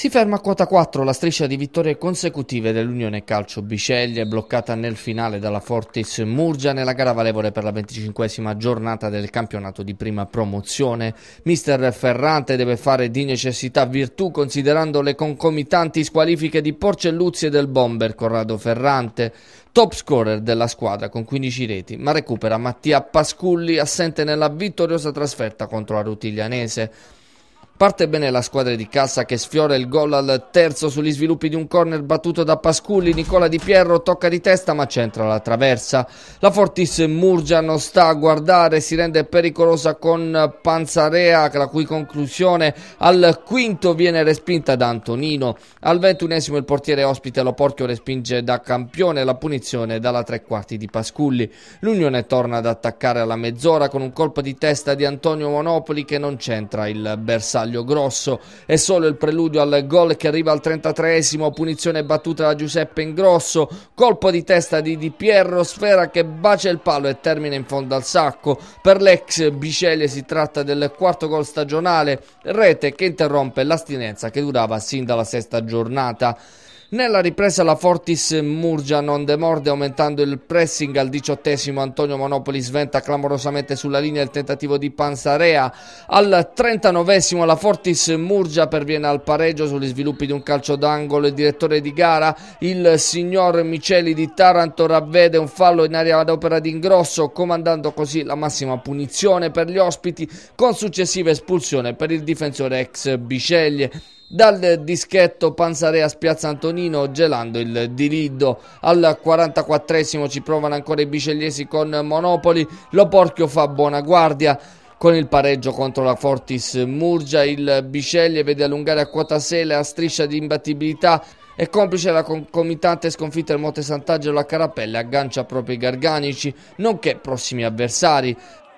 Si ferma a quota 4 la striscia di vittorie consecutive dell'Unione Calcio Biceglie, bloccata nel finale dalla Fortis Murgia nella gara valevole per la 25 giornata del campionato di prima promozione. Mister Ferrante deve fare di necessità virtù considerando le concomitanti squalifiche di Porcelluzzi e del bomber Corrado Ferrante, top scorer della squadra con 15 reti, ma recupera Mattia Pasculli assente nella vittoriosa trasferta contro la Rutiglianese. Parte bene la squadra di Cassa che sfiora il gol al terzo sugli sviluppi di un corner battuto da Pasculli. Nicola Di Pierro tocca di testa ma centra la traversa. La Fortis Murgia non sta a guardare, si rende pericolosa con Panzarea la cui conclusione al quinto viene respinta da Antonino. Al ventunesimo il portiere ospite lo porchio respinge da campione la punizione dalla tre quarti di Pasculli. L'Unione torna ad attaccare alla mezz'ora con un colpo di testa di Antonio Monopoli che non centra il bersaglio taglio grosso. È solo il preludio al gol che arriva al 33esimo, punizione battuta da Giuseppe Ingrosso, colpo di testa di Di Pierro, sfera che bacia il palo e termina in fondo al sacco. Per l'ex Biceglie si tratta del quarto gol stagionale, rete che interrompe l'astinenza che durava sin dalla sesta giornata. Nella ripresa la Fortis Murgia non demorde aumentando il pressing al diciottesimo Antonio Monopoli sventa clamorosamente sulla linea il tentativo di Panzarea. Al trentanovesimo la Fortis Murgia perviene al pareggio sugli sviluppi di un calcio d'angolo. Il direttore di gara, il signor Miceli di Taranto, ravvede un fallo in area ad opera di ingrosso, comandando così la massima punizione per gli ospiti con successiva espulsione per il difensore ex Biceglie dal dischetto Panzarea Spiazza Antonino gelando il diriddo. Al 44 esimo ci provano ancora i bicelliesi con Monopoli, Loporchio fa buona guardia. Con il pareggio contro la Fortis Murgia, il Biceglie vede allungare a quota 6 la striscia di imbattibilità e complice la concomitante sconfitta del Monte Sant'Angelo a Carapelle aggancia proprio i garganici, nonché prossimi avversari.